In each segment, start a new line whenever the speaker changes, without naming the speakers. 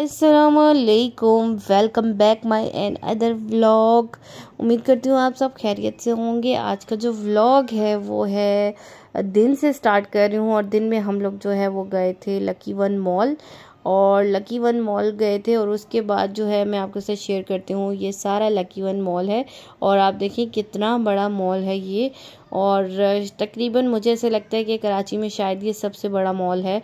असलकुम welcome back my another vlog उम्मीद करती हूँ आप सब खैरियत से होंगे आज का जो व्लॉग है वो है दिन से स्टार्ट कर रही हूँ और दिन में हम लोग जो है वो गए थे लकी वन मॉल और लकी वन मॉल गए थे और उसके बाद जो है मैं आपके साथ शेयर करती हूँ ये सारा लकी वन मॉल है और आप देखिए कितना बड़ा मॉल है ये और तकरीबन मुझे ऐसे लगता है कि कराची में शायद ये सबसे बड़ा मॉल है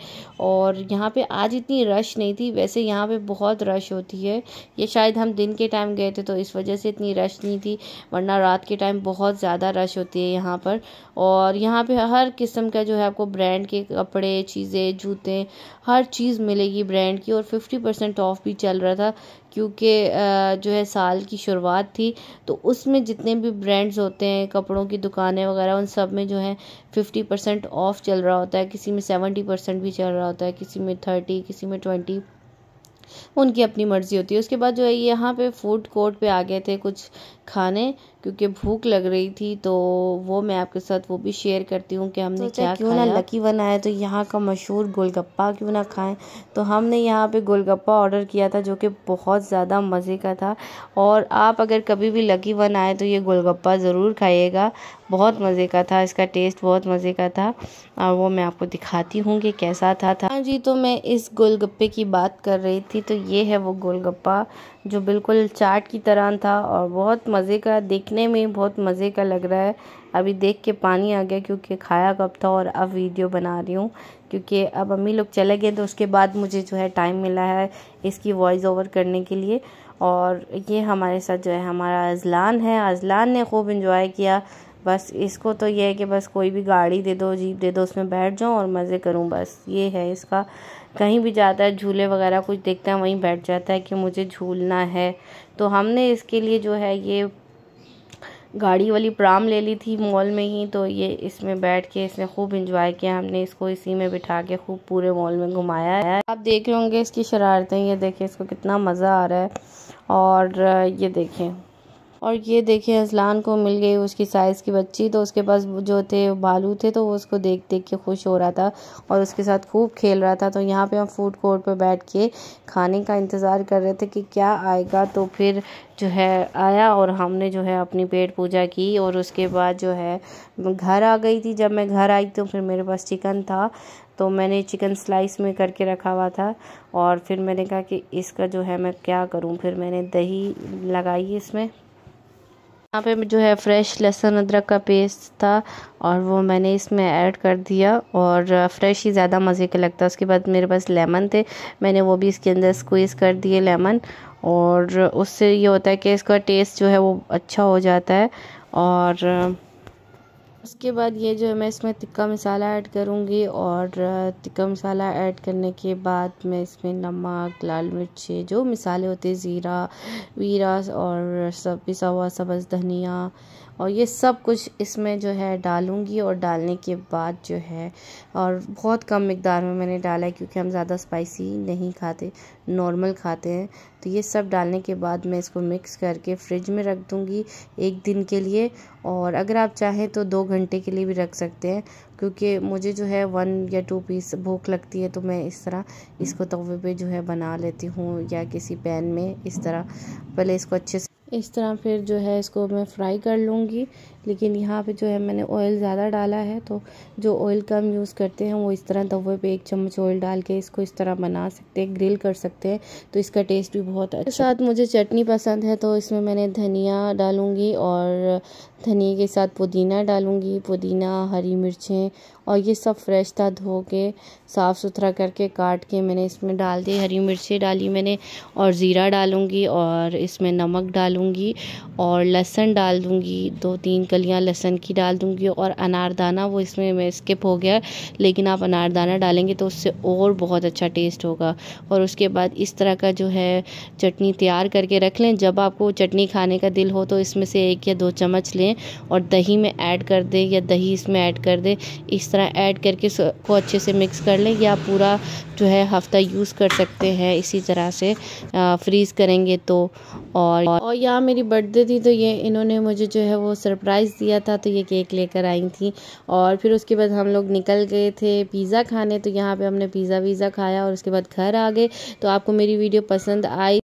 और यहाँ पे आज इतनी रश नहीं थी वैसे यहाँ पे बहुत रश होती है ये शायद हम दिन के टाइम गए थे तो इस वजह से इतनी रश नहीं थी वरना रात के टाइम बहुत ज़्यादा रश होती है यहाँ पर और यहाँ पे हर किस्म का जो है आपको ब्रांड के कपड़े चीज़ें जूते हर चीज़ मिलेगी ब्रांड की और फिफ्टी परसेंट ऑफ भी चल रहा था क्योंकि जो है साल की शुरुआत थी तो उसमें जितने भी ब्रांड्स होते हैं कपड़ों की दुकानें वगैरह उन सब में जो है फिफ्टी परसेंट ऑफ़ चल रहा होता है किसी में सेवेंटी परसेंट भी चल रहा होता है किसी में थर्टी किसी में ट्वेंटी उनकी अपनी मर्ज़ी होती है उसके बाद जो है यहाँ पे फूड कोर्ट पे आ गए थे कुछ खाने क्योंकि भूख लग रही थी तो वो मैं आपके साथ वो भी शेयर करती हूँ कि हमने तो क्या क्यों ना लकी वन आया तो यहाँ का मशहूर गोलगप्पा क्यों ना खाएं तो हमने यहाँ पे गोलगप्पा ऑर्डर किया था जो कि बहुत ज़्यादा मज़े का था और आप अगर कभी भी लकी वन आए तो ये गोलगप्पा ज़रूर खाइएगा बहुत मज़े का था इसका टेस्ट बहुत मज़े का था और वो मैं आपको दिखाती हूँ कि कैसा था था हाँ जी तो मैं इस गोलगप्पे की बात कर रही थी तो ये है वो गोलगप्पा जो बिल्कुल चाट की तरह था और बहुत मज़े का देखने में बहुत मज़े का लग रहा है अभी देख के पानी आ गया क्योंकि खाया कब था और अब वीडियो बना रही हूँ क्योंकि अब अम्मी लोग चले गए तो उसके बाद मुझे जो है टाइम मिला है इसकी वॉइस ओवर करने के लिए और ये हमारे साथ जो है हमारा अजलान है अजलान ने खूब इंजॉय किया बस इसको तो ये है कि बस कोई भी गाड़ी दे दो जीप दे दो उसमें बैठ जाऊँ और मज़े करूँ बस ये है इसका कहीं भी जाता है झूले वगैरह कुछ देखता है वहीं बैठ जाता है कि मुझे झूलना है तो हमने इसके लिए जो है ये गाड़ी वाली प्राम ले ली थी मॉल में ही तो ये इसमें बैठ के इसने खूब इंजॉय किया हमने इसको इसी में बिठा के खूब पूरे मॉल में घुमाया है आप देख रहे होंगे इसकी शरारतें ये देखें इसको कितना मज़ा आ रहा है और ये देखें और ये देखिए असलान को मिल गई उसकी साइज़ की बच्ची तो उसके पास जो थे भालू थे तो वो उसको देख देख के खुश हो रहा था और उसके साथ खूब खेल रहा था तो यहाँ पे हम फूड कोर्ट पर बैठ के खाने का इंतज़ार कर रहे थे कि क्या आएगा तो फिर जो है आया और हमने जो है अपनी पेट पूजा की और उसके बाद जो है घर आ गई थी जब मैं घर आई तो फिर मेरे पास चिकन था तो मैंने चिकन स्लाइस में करके रखा हुआ था और फिर मैंने कहा कि इसका जो है मैं क्या करूं फिर मैंने दही लगाई इसमें यहाँ पे जो है फ्रेश लहसुन अदरक का पेस्ट था और वो मैंने इसमें ऐड कर दिया और फ्रेश ही ज़्यादा मज़े का लगता है उसके बाद मेरे पास लेमन थे मैंने वो भी इसके अंदर स्क्वीज़ कर दिए लेमन और उससे ये होता है कि इसका टेस्ट जो है वो अच्छा हो जाता है और उसके बाद ये जो है मैं इसमें टिक्का मसाला ऐड करूँगी और टिक्का मसाला ऐड करने के बाद मैं इसमें नमक लाल मिर्ची जो मिसाले होते ज़ीरा वीरा और सब पिसा हुआ सब्ज़ धनिया और ये सब कुछ इसमें जो है डालूँगी और डालने के बाद जो है और बहुत कम मकदार में मैंने डाला है क्योंकि हम ज़्यादा स्पाइसी नहीं खाते नॉर्मल खाते हैं तो ये सब डालने के बाद मैं इसको मिक्स करके फ्रिज में रख दूँगी एक दिन के लिए और अगर आप चाहें तो दो घंटे घंटे के लिए भी रख सकते हैं क्योंकि मुझे जो है वन या टू पीस भूख लगती है तो मैं इस तरह इसको तवे पे जो है बना लेती हूँ या किसी पैन में इस तरह पहले इसको अच्छे से इस तरह फिर जो है इसको मैं फ्राई कर लूँगी लेकिन यहाँ पे जो है मैंने ऑयल ज़्यादा डाला है तो जो ऑयल कम यूज़ करते हैं वो इस तरह तवे पे एक चम्मच ऑयल डाल के इसको इस तरह बना सकते हैं ग्रिल कर सकते हैं तो इसका टेस्ट भी बहुत अच्छा साथ मुझे चटनी पसंद है तो इसमें मैंने धनिया डालूँगी और धनिए के साथ पुदीना डालूँगी पुदीना हरी मिर्चें और ये सब फ्रेश था धो के साफ़ सुथरा करके काट के मैंने इसमें डाल दी हरी मिर्चें डाली मैंने और ज़ीरा डालूँगी और इसमें नमक डालूँगी और लहसुन डाल दूँगी दो तीन कलियाँ लहसन की डाल दूँगी और अनारदाना वो इसमें मैं स्किप हो गया लेकिन आप अनारदाना डालेंगे तो उससे और बहुत अच्छा टेस्ट होगा और उसके बाद इस तरह का जो है चटनी तैयार करके रख लें जब आपको चटनी खाने का दिल हो तो इसमें से एक या दो चम्मच लें और दही में ऐड कर दें या दही इसमें ऐड कर दें इस तरह ऐड करके को अच्छे से मिक्स कर लें या पूरा जो है हफ्ता यूज़ कर सकते हैं इसी तरह से फ्रीज़ करेंगे तो और और यहाँ मेरी बर्थडे थी तो ये इन्होंने मुझे जो है वो सरप्राइज़ सरप्राइज़ दिया था तो ये केक लेकर आई थी और फिर उसके बाद हम लोग निकल गए थे पिज़्ज़ा खाने तो यहाँ पे हमने पिज़्ज़ा वीज़ा खाया और उसके बाद घर आ गए तो आपको मेरी वीडियो पसंद आई